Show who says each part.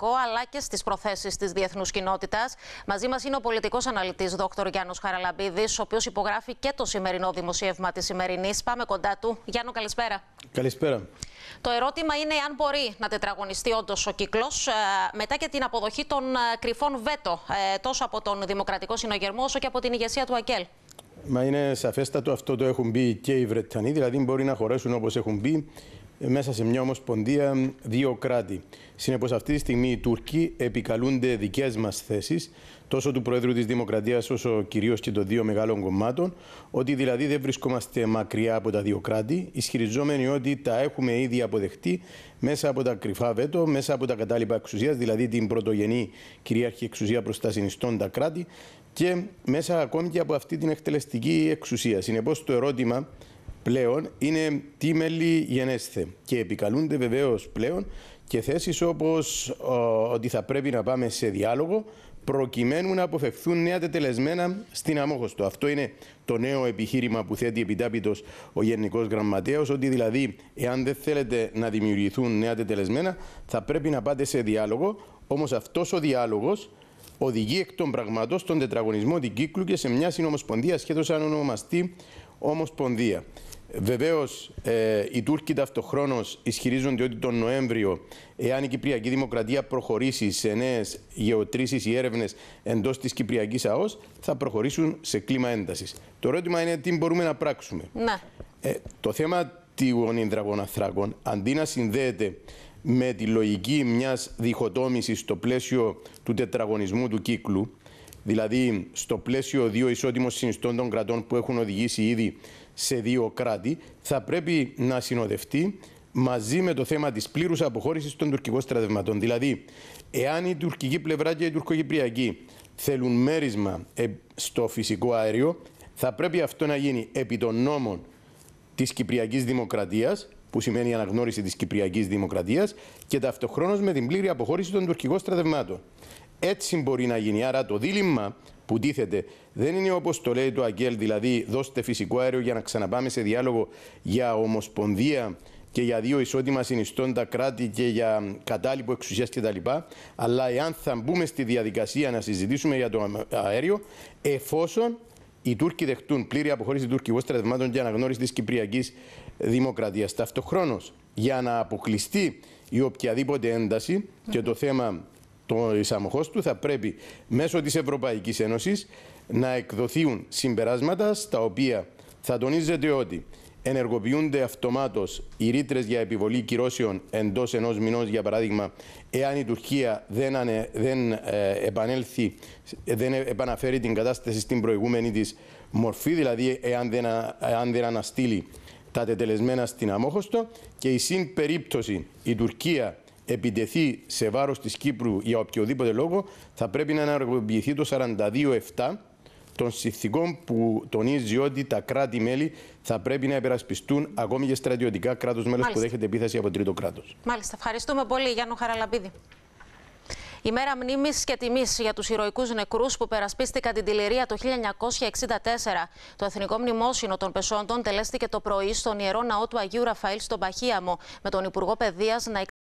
Speaker 1: αλλά και στις προθέσεις της διεθνούς κοινότητας. Μαζί μας είναι ο πολιτικός αναλυτής Δ. Γιάννος Χαραλαμπίδης, ο οποίος υπογράφει και το σημερινό δημοσίευμα της σημερινής. Πάμε κοντά του. Γιάννο, καλησπέρα. Καλησπέρα. Το ερώτημα είναι αν μπορεί να τετραγωνιστεί όντως ο κύκλος ε, μετά και την αποδοχή των ε, κρυφών βέτο ε, τόσο από τον Δημοκρατικό Συνογερμό όσο και από την ηγεσία του ΑΚΕΛ.
Speaker 2: Μα είναι σαφέστατο αυτό το έχουν πει και οι Βρετανοί, δηλαδή μπορεί να χωρέσουν όπως έχουν πει μέσα σε μια ομοσπονδία δύο κράτη. Συνεπώς, αυτή τη στιγμή οι Τούρκοι επικαλούνται δικές μας θέσεις, τόσο του Προέδρου της Δημοκρατίας, όσο κυρίως και των δύο μεγάλων κομμάτων, ότι δηλαδή δεν βρισκόμαστε μακριά από τα δύο κράτη, ισχυριζόμενοι ότι τα έχουμε ήδη αποδεχτεί μέσα από τα κρυφά βέτο, μέσα από τα κατάλοιπα εξουσίας, δηλαδή την πρωτογενή κυρίαρχη εξουσία προς τα συνιστόντα κράτη και μέσα ακόμη και από αυτή την εκτελεστική εξουσία. Συνεπώς, το ερώτημα πλέον είναι τι μέλη γενέστε. Και επικαλούνται βεβαίως πλέον και θέσεις όπως ότι θα πρέπει να πάμε σε διάλογο προκειμένου να αποφευθούν νέα τετελεσμένα στην αμόχωστο. Αυτό είναι το νέο επιχείρημα που θέτει επιτάπητος ο Γενικός Γραμματέο, ότι δηλαδή, εάν δεν θέλετε να δημιουργηθούν νέα τετελεσμένα, θα πρέπει να πάτε σε διάλογο. Όμως αυτός ο διάλογος οδηγεί εκ των πραγμάτων στον τετραγωνισμό του κύκλου και σε μια συνομοσπονδία σχεδόν σαν ονομαστεί Ομοσπονδία. Βεβαίως, ε, οι Τούρκοι ταυτοχρόνως ισχυρίζονται ότι τον Νοέμβριο, εάν η Κυπριακή Δημοκρατία προχωρήσει σε νέες γεωτρήσεις ή έρευνες εντός της Κυπριακής ΑΟΣ, θα προχωρήσουν σε κλίμα έντασης. Το ερώτημα είναι τι μπορούμε να πράξουμε. Ναι. Ε, το θέμα των Αθράκων, αντί να συνδέεται με τη λογική μιας διχοτόμησης στο πλαίσιο του τετραγωνισμού του κύκλου, δηλαδή στο πλαίσιο δύο ισότιμων συνιστών των κρατών που έχουν οδηγήσει ήδη σε δύο κράτη, θα πρέπει να συνοδευτεί μαζί με το θέμα της πλήρους αποχώρησης των τουρκικών στρατευματών. Δηλαδή, εάν η τουρκική πλευρά και η τουρκοκυπριακή θέλουν μέρισμα ε, στο φυσικό αέριο, θα πρέπει αυτό να γίνει επί των νόμων της Κυπριακής Δημοκρατίας, που σημαίνει η αναγνώριση της Κυπριακής Δημοκρατίας, και ταυτοχρόνως με την πλήρη αποχώρηση των τουρκικών στρατευμάτων. Έτσι μπορεί να γίνει. Άρα το δίλημα που τίθεται δεν είναι όπως το λέει το Αγγέλ, δηλαδή δώστε φυσικό αέριο για να ξαναπάμε σε διάλογο για ομοσπονδία και για δύο ισότιμα συνιστώντα κράτη και για κατάλοιπο εξουσίας κτλ. Αλλά εάν θα μπούμε στη διαδικασία να συζητήσουμε για το αέριο, εφόσον οι Τούρκοι δεχτούν πλήρη αποχώρηση τουρκικών στρατευμάτων και αναγνώριση της Κυπριακής Δημοκρατίας. Ταυτοχρόνως, για να αποκλειστεί η οποιαδήποτε ένταση και το θέμα το εισαμοχώ του θα πρέπει μέσω της Ευρωπαϊκής Ένωσης να εκδοθούν συμπεράσματα στα οποία θα τονίζεται ότι ενεργοποιούνται αυτομάτως οι ρήτρες για επιβολή κυρώσεων εντός ενός μηνός, για παράδειγμα, εάν η Τουρκία δεν, ανε, δεν, ε, επανέλθει, δεν επαναφέρει την κατάσταση στην προηγούμενη της μορφή, δηλαδή εάν δεν, αναστείλει τα τετελεσμένα στην αμόχωστο και η συν περίπτωση η Τουρκία επιτεθεί σε βάρος της Κύπρου για οποιοδήποτε λόγο, θα πρέπει να αναργοποιηθεί το 42-7 των συνθηκών που τονίζει ότι τα κράτη-μέλη θα πρέπει να υπερασπιστούν ακόμη και στρατιωτικά κράτος μέλος που δέχεται επίθεση από τρίτο κράτος.
Speaker 1: Μάλιστα. Ευχαριστούμε πολύ Γιάννου Χαραλαμπίδη. Η μέρα μνήμης και τιμής για τους ηρωικούς νεκρούς που περασπίστηκαν την τηλερία το 1964. Το Εθνικό Μνημόσυνο των Πεσόντων τελέστηκε το πρωί στον ιερό ναό του Αγίου Ραφαήλ στον Παχίαμο, με τον Υπουργό Παιδείας να